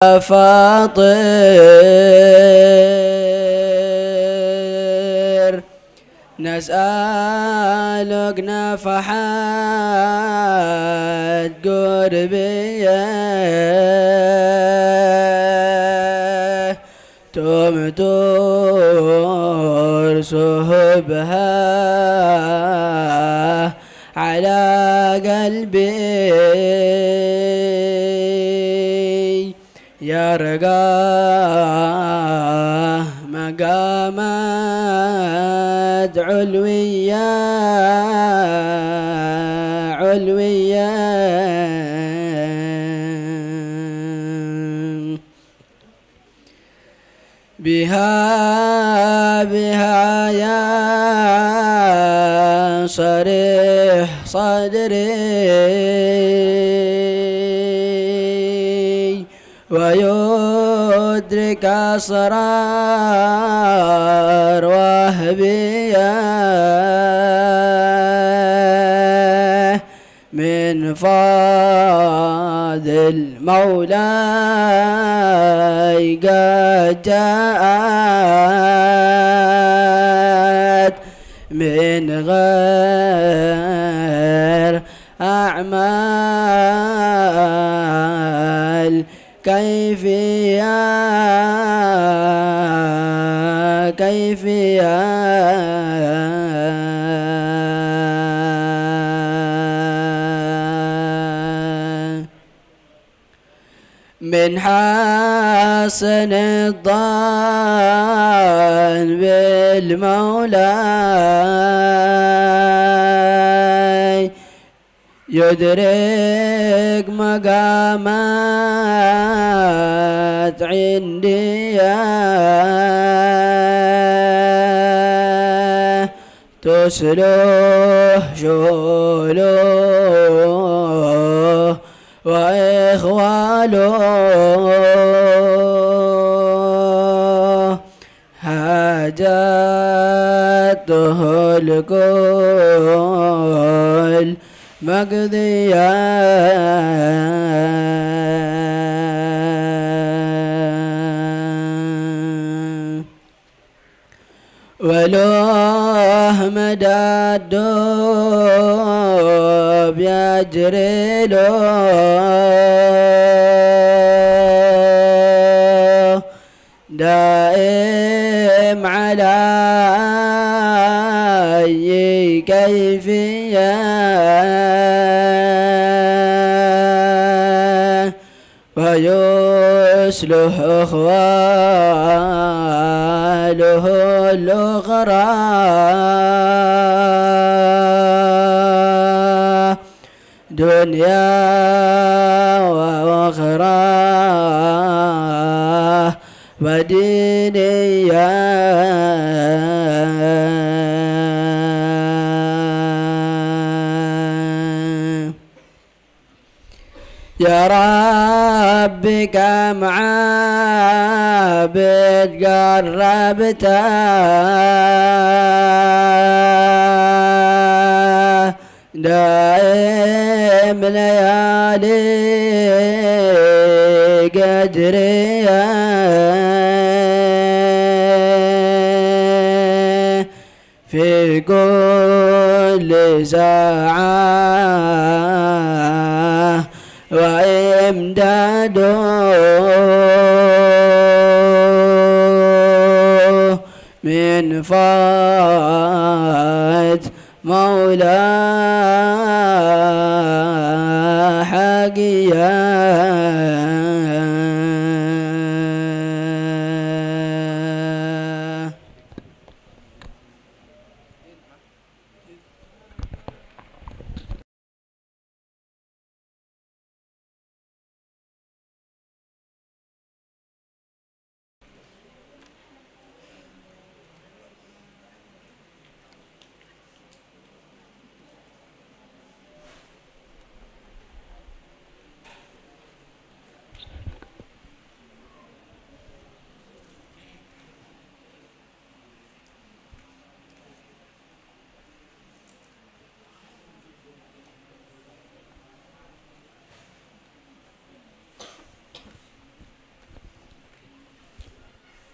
فاطر نسألك نفحات قربية تمطر سهبها على قلبي يرجى مقامات علوية علوية بها بها يا صريح صدري بك أسرار وهبية من فضل مولاي قد جاءت من غير أعمال كيفية كيفية من حسن الظن بالمولى يدرك مقامات عندي تسلوه جولوه وإخوانه حاجاته الكل مقضيا ولوه مداد يجري له دائم علي كيفي له أخواله الأخرى دنيا وأخرى ودينيا يا ربي كم عابد قربته دائم ليالي قدري في كل ساعه وإمداده من فات مولاي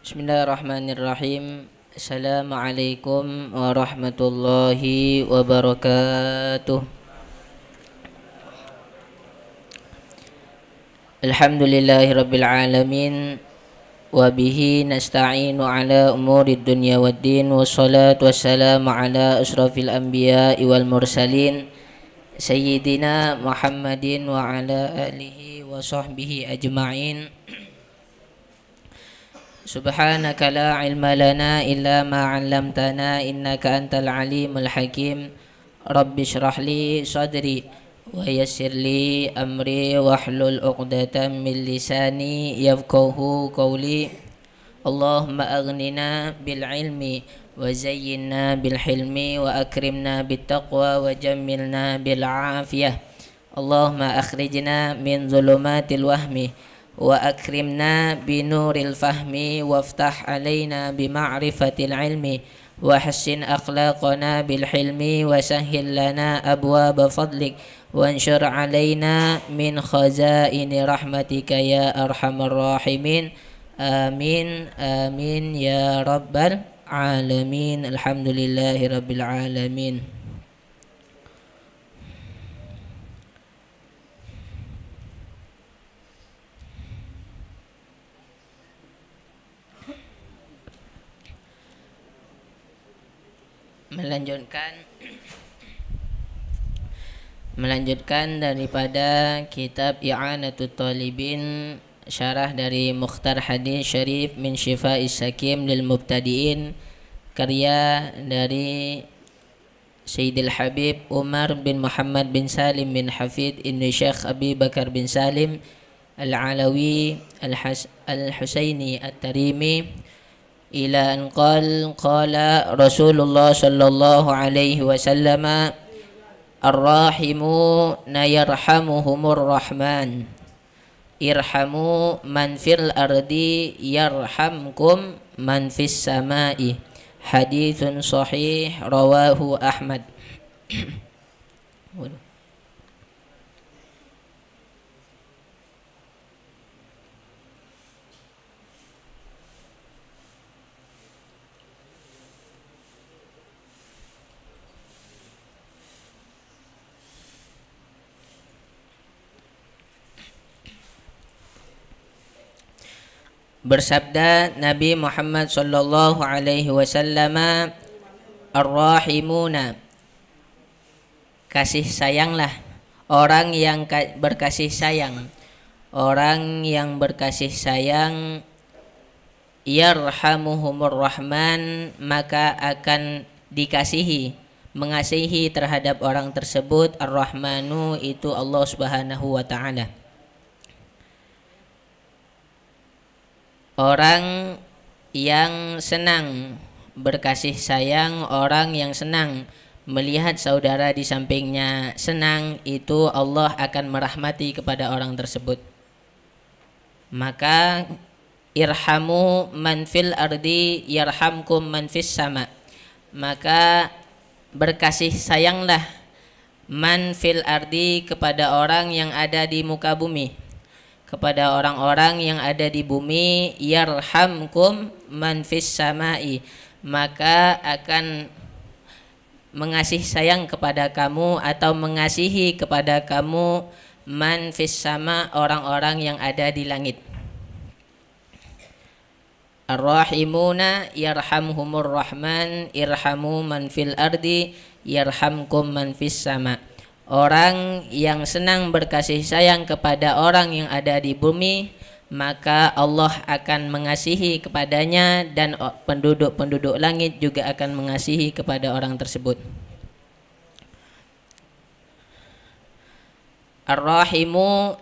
بسم الله الرحمن الرحيم السلام عليكم ورحمة الله وبركاته الحمد لله رب العالمين وبه نستعين على أمور الدنيا والدين والصلاة والسلام على أشرف الأنبياء والمرسلين سيدنا محمد وعلى آله وصحبه أجمعين سبحانك لا علم لنا إلا ما علمتنا إنك أنت العليم الحكيم رب اشرح لي صدري ويسر لي أمري واحلل عقدة من لساني يفقه قولي اللهم أغننا بالعلم وزينا بالحلم وأكرمنا بالتقوى وجملنا بالعافية اللهم أخرجنا من ظلمات الوهم وأكرمنا بنور الفهم وافتح علينا بمعرفة العلم وحسن أخلاقنا بالحلم وسهل لنا أبواب فضلك وانشر علينا من خزائن رحمتك يا أرحم الراحمين آمين آمين يا رب العالمين الحمد لله رب العالمين melanjutkan melanjutkan daripada kitab I'anatul Talibin syarah dari Mukhtar Hadis Syarif min Shifa Isakim lil Mubtadiin karya dari Sayyidil Habib Umar bin Muhammad bin Salim bin Hafid Ibn Syekh Abi Bakar bin Salim Al-Alawi Al-Husayni Al-Tarimi al alawi al husayni al tarimi إلى أن قال قال رسول الله صلى الله عليه وسلم الراحمون يرحمهم الرحمن ارحموا من في الأرض يرحمكم من في السماء حديث صحيح رواه أحمد Bersabda Nabi Muhammad sallallahu alaihi wasallam Ar-Rahimuna Kasih sayanglah orang yang berkasih sayang Orang yang berkasih sayang Yarhamuhumur Rahman maka akan dikasihi mengasihi terhadap orang tersebut Ar-Rahmanu itu Allah Subhanahu wa taala orang yang senang berkasih sayang orang yang senang melihat saudara di sampingnya senang itu Allah akan merahmati kepada orang tersebut maka irhamu manfil ardi yarhamkum manfis sama maka berkasih sayanglah manfil ardi kepada orang yang ada di muka bumi kepada orang-orang yang ada di bumi yarhamkum man fis samai maka akan mengasih sayang kepada kamu atau mengasihi kepada kamu man fis sama orang-orang yang ada di langit Ar-Rahimuna yarhamhumur rahman irhamu man fil ardi yarhamkum man fis sama' Orang yang senang berkasih sayang kepada orang yang ada di bumi, maka Allah akan mengasihi kepadanya dan penduduk-penduduk langit juga akan mengasihi kepada orang tersebut. Ar-Rahimu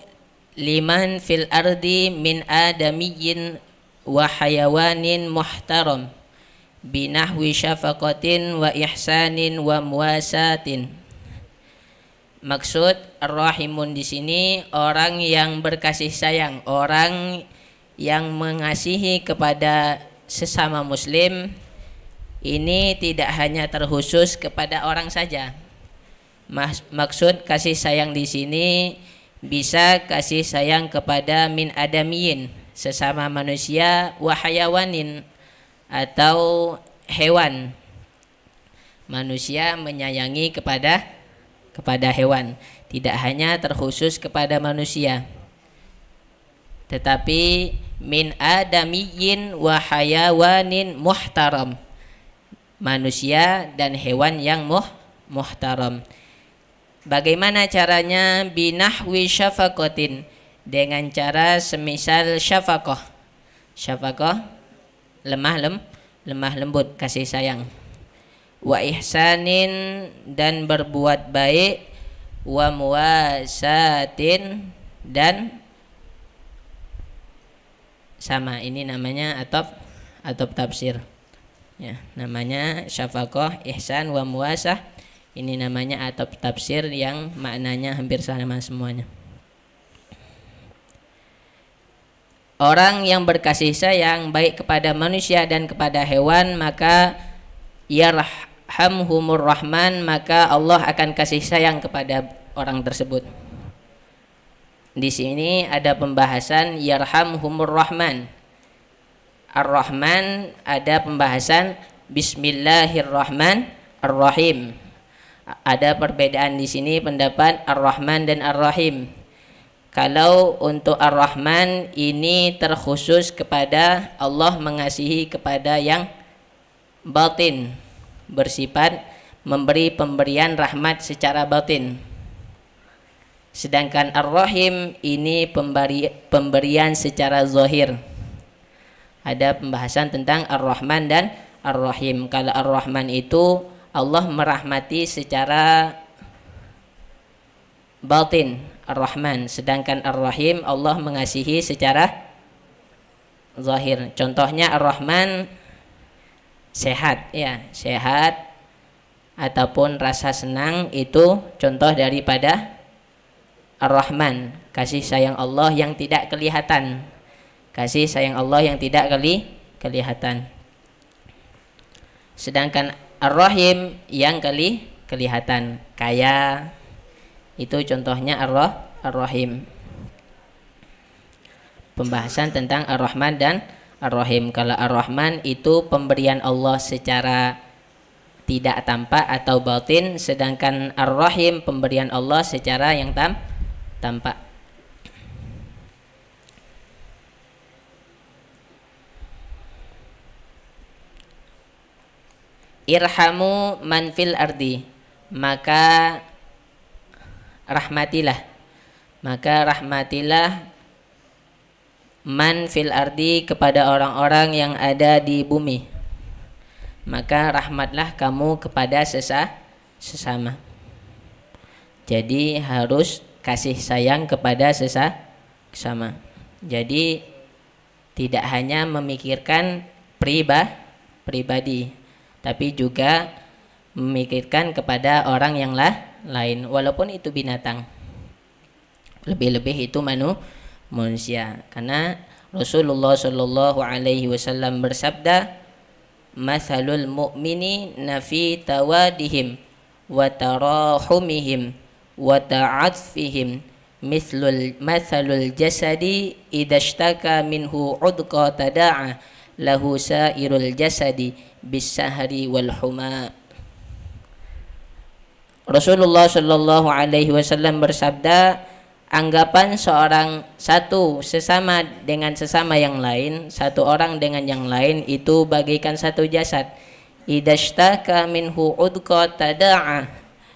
liman fil ardi min adamiyin wa hayawanin muhtaram binahwi syafaqatin wa ihsanin wa muasatin. Maksud rahimun di sini orang yang berkasih sayang, orang yang mengasihi kepada sesama muslim ini tidak hanya terkhusus kepada orang saja. Maksud kasih sayang di sini bisa kasih sayang kepada min adamiyin, sesama manusia wahayawanin atau hewan. Manusia menyayangi kepada kepada hewan, tidak hanya terkhusus kepada manusia. Tetapi min adamiyyin wa hayawanin muhtaram. Manusia dan hewan yang muh, muhtaram. Bagaimana caranya binahwi syafakotin dengan cara semisal syafakoh. Syafakoh lemah lem lemah lembut kasih sayang wa ihsanin dan berbuat baik wa muwasatin dan sama ini namanya atop atop tafsir ya namanya syafakoh ihsan wa muwasah ini namanya atop tafsir yang maknanya hampir sama semuanya orang yang berkasih sayang baik kepada manusia dan kepada hewan maka yarah yarhamhumur rahman maka Allah akan kasih sayang kepada orang tersebut. Di sini ada pembahasan yarhamhumur rahman. Ar-Rahman ada pembahasan Bismillahirrahmanirrahim. Ada perbedaan di sini pendapat Ar-Rahman dan Ar-Rahim. Kalau untuk Ar-Rahman ini terkhusus kepada Allah mengasihi kepada yang batin bersifat memberi pemberian rahmat secara batin. Sedangkan Ar-Rahim ini pemberi, pemberian secara zahir. Ada pembahasan tentang Ar-Rahman dan Ar-Rahim. Kalau Ar-Rahman itu Allah merahmati secara batin, Ar-Rahman. Sedangkan Ar-Rahim Allah mengasihi secara zahir. Contohnya Ar-Rahman sehat ya sehat ataupun rasa senang itu contoh daripada Ar-Rahman kasih sayang Allah yang tidak kelihatan kasih sayang Allah yang tidak keli kelihatan sedangkan Ar-Rahim yang keli kelihatan kaya itu contohnya Ar-Rahim pembahasan tentang Ar-Rahman dan Ar-Rahim. Kalau Ar-Rahman itu pemberian Allah secara tidak tampak atau batin, sedangkan Ar-Rahim pemberian Allah secara yang tam tampak. Irhamu manfil ardi, maka rahmatilah. Maka rahmatilah man fil ardi kepada orang-orang yang ada di bumi maka rahmatlah kamu kepada sesa sesama jadi harus kasih sayang kepada sesa sesama jadi tidak hanya memikirkan pribah pribadi tapi juga memikirkan kepada orang yang lah lain walaupun itu binatang lebih-lebih itu manusia manusia karena Rasulullah Shallallahu Alaihi Wasallam bersabda masalul mu'mini nafi tawadihim wa tarahumihim wa ta'atfihim mislul masalul jasadi idashtaka minhu udqa tada'a lahu sairul jasadi bisahari wal huma Rasulullah Shallallahu Alaihi Wasallam bersabda anggapan seorang satu sesama dengan sesama yang lain, satu orang dengan yang lain itu bagikan satu jasad. Idashtaka minhu udqa tada'ah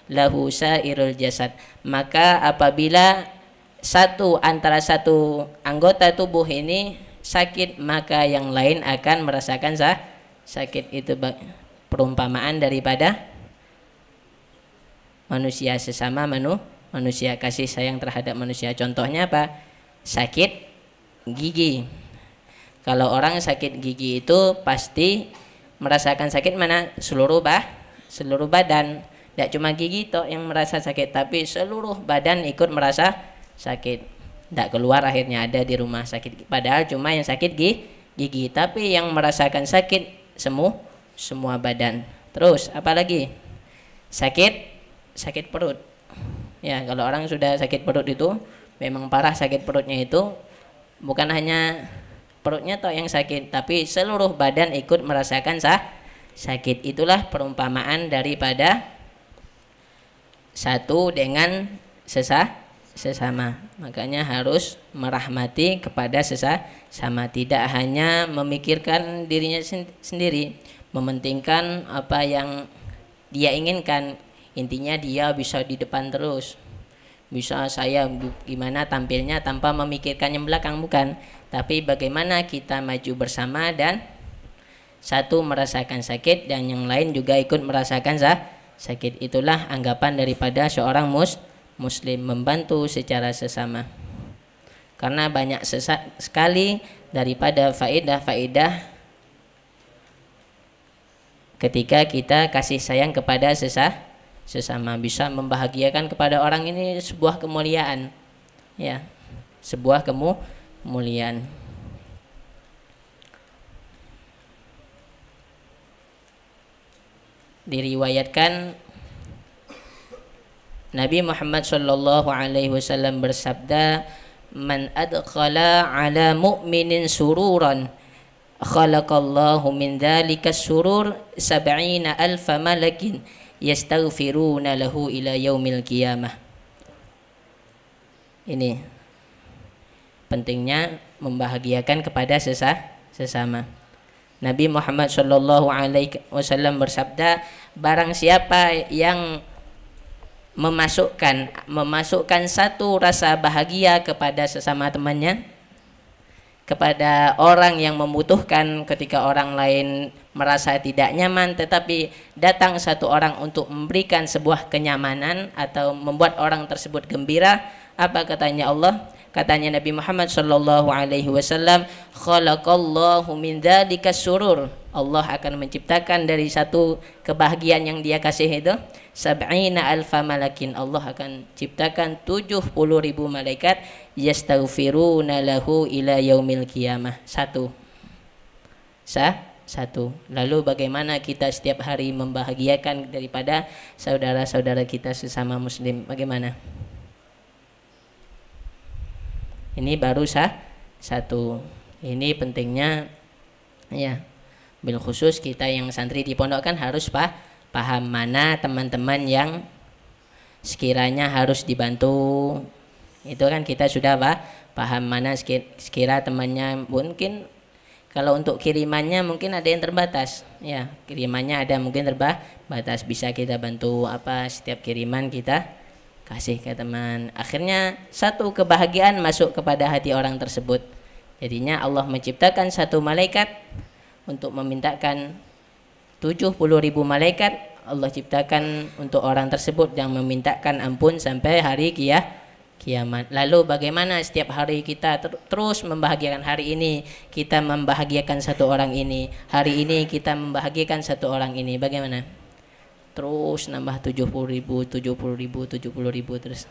lahu sairul jasad. Maka apabila satu antara satu anggota tubuh ini sakit, maka yang lain akan merasakan sah sakit itu perumpamaan daripada manusia sesama manusia manusia, kasih sayang terhadap manusia. Contohnya apa? Sakit gigi. Kalau orang sakit gigi itu pasti merasakan sakit mana? Seluruh bah, seluruh badan. Tidak cuma gigi toh yang merasa sakit, tapi seluruh badan ikut merasa sakit. Tidak keluar akhirnya ada di rumah sakit. Padahal cuma yang sakit gigi, gigi. tapi yang merasakan sakit semua semua badan. Terus apalagi? Sakit sakit perut. Ya, kalau orang sudah sakit perut itu memang parah sakit perutnya itu bukan hanya perutnya toh yang sakit, tapi seluruh badan ikut merasakan sah sakit. Itulah perumpamaan daripada satu dengan sesah sesama. Makanya harus merahmati kepada sesah sama tidak hanya memikirkan dirinya sendiri, mementingkan apa yang dia inginkan intinya dia bisa di depan terus bisa saya gimana tampilnya tanpa memikirkan yang belakang bukan tapi bagaimana kita maju bersama dan satu merasakan sakit dan yang lain juga ikut merasakan sah sakit itulah anggapan daripada seorang mus muslim membantu secara sesama karena banyak sesak sekali daripada faedah-faedah ketika kita kasih sayang kepada sesama sesama bisa membahagiakan kepada orang ini sebuah kemuliaan ya sebuah kemu kemuliaan diriwayatkan Nabi Muhammad Shallallahu Alaihi Wasallam bersabda man adkhala ala mu'minin sururan khalaqallahu min dhalika surur sab'ina alfa malakin yastaghfiruna lahu ila yaumil qiyamah. Ini pentingnya membahagiakan kepada sesah, sesama. Nabi Muhammad Shallallahu Alaihi Wasallam bersabda, barang siapa yang memasukkan memasukkan satu rasa bahagia kepada sesama temannya, kepada orang yang membutuhkan ketika orang lain merasa tidak nyaman tetapi datang satu orang untuk memberikan sebuah kenyamanan atau membuat orang tersebut gembira apa katanya Allah katanya Nabi Muhammad sallallahu alaihi wasallam khalaqallahu min dzalika surur Allah akan menciptakan dari satu kebahagiaan yang dia kasih itu sab'ina alfa malakin Allah akan ciptakan 70 ribu malaikat yastaghfiruna lahu ila yaumil qiyamah satu sah satu lalu bagaimana kita setiap hari membahagiakan daripada saudara-saudara kita sesama muslim bagaimana ini baru sah satu ini pentingnya ya bil khusus kita yang santri di pondok kan harus pak paham mana teman-teman yang sekiranya harus dibantu itu kan kita sudah pak paham mana sekira temannya mungkin kalau untuk kirimannya mungkin ada yang terbatas ya kirimannya ada mungkin terbatas bisa kita bantu apa setiap kiriman kita kasih ke teman akhirnya satu kebahagiaan masuk kepada hati orang tersebut jadinya Allah menciptakan satu malaikat untuk memintakan 70 ribu malaikat Allah ciptakan untuk orang tersebut yang memintakan ampun sampai hari kia, kiamat. Lalu bagaimana setiap hari kita ter terus membahagiakan hari ini, kita membahagiakan satu orang ini, hari ini kita membahagiakan satu orang ini. Bagaimana? Terus nambah 70 ribu, 70 ribu, 70 ribu terus.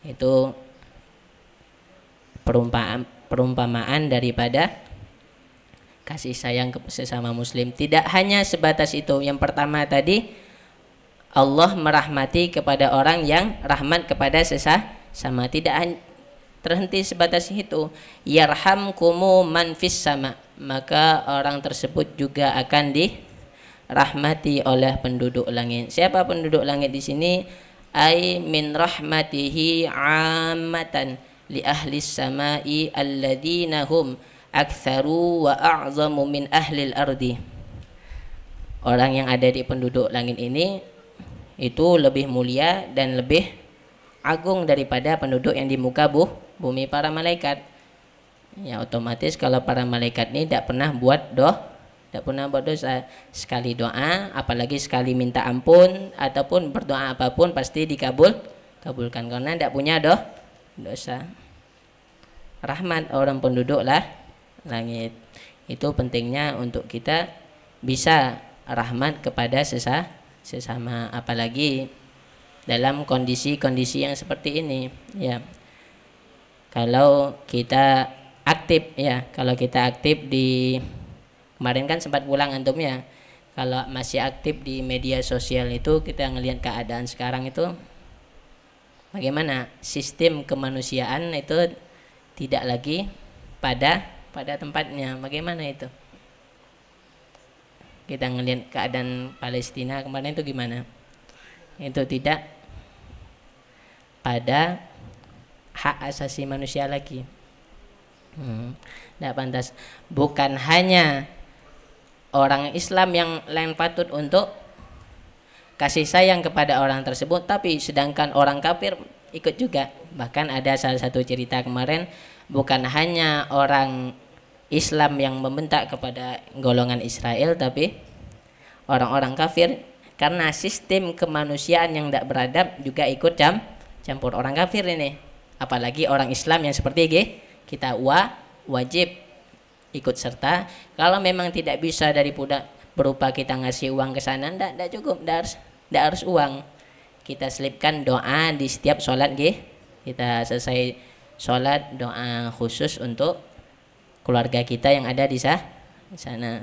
Itu perumpamaan perumpamaan daripada kasih sayang sesama muslim tidak hanya sebatas itu yang pertama tadi Allah merahmati kepada orang yang rahmat kepada sesama tidak terhenti sebatas itu yarhamkumu man fis sama maka orang tersebut juga akan dirahmati oleh penduduk langit siapa penduduk langit di sini ay min rahmatihi amatan li ahli samai alladzina hum aktsaru wa a'zamu min al ardi orang yang ada di penduduk langit ini itu lebih mulia dan lebih agung daripada penduduk yang di muka bu, bumi para malaikat ya otomatis kalau para malaikat ini tidak pernah buat doh tidak pernah buat dosa sekali doa apalagi sekali minta ampun ataupun berdoa apapun pasti dikabul kabulkan karena tidak punya doh dosa rahmat orang penduduk lah langit. Itu pentingnya untuk kita bisa rahmat kepada sesah, sesama apalagi dalam kondisi-kondisi yang seperti ini ya. Kalau kita aktif ya, kalau kita aktif di kemarin kan sempat pulang antum ya. Kalau masih aktif di media sosial itu kita ngelihat keadaan sekarang itu bagaimana sistem kemanusiaan itu tidak lagi pada pada tempatnya. Bagaimana itu? Kita ngelihat keadaan Palestina kemarin itu gimana? Itu tidak pada hak asasi manusia lagi. Hmm, pantas. Bukan hanya orang Islam yang lain patut untuk kasih sayang kepada orang tersebut, tapi sedangkan orang kafir ikut juga. Bahkan ada salah satu cerita kemarin bukan hanya orang Islam yang membentak kepada golongan Israel tapi orang-orang kafir karena sistem kemanusiaan yang tidak beradab juga ikut jam campur orang kafir ini apalagi orang Islam yang seperti ini kita wa wajib ikut serta kalau memang tidak bisa dari budak berupa kita ngasih uang ke sana ndak ndak cukup ndak harus harus uang kita selipkan doa di setiap sholat gih kita selesai sholat doa khusus untuk keluarga kita yang ada di sana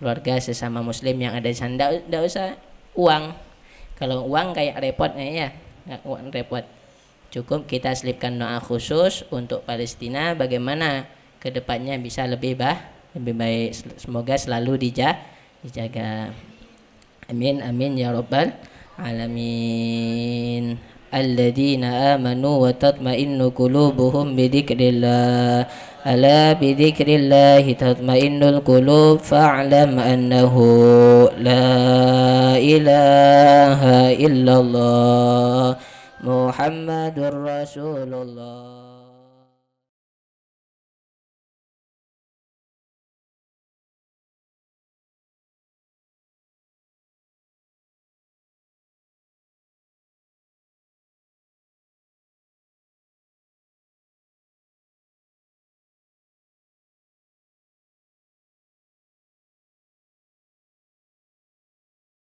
keluarga sesama muslim yang ada di sana tidak, tidak usah uang kalau uang kayak repot eh, ya nggak uang repot cukup kita selipkan doa khusus untuk Palestina bagaimana kedepannya bisa lebih bah lebih baik semoga selalu dijah dijaga amin amin ya robbal alamin الذين آمنوا وتطمئن قلوبهم بذكر الله ألا بذكر الله تطمئن القلوب فاعلم أنه لا إله إلا الله محمد رسول الله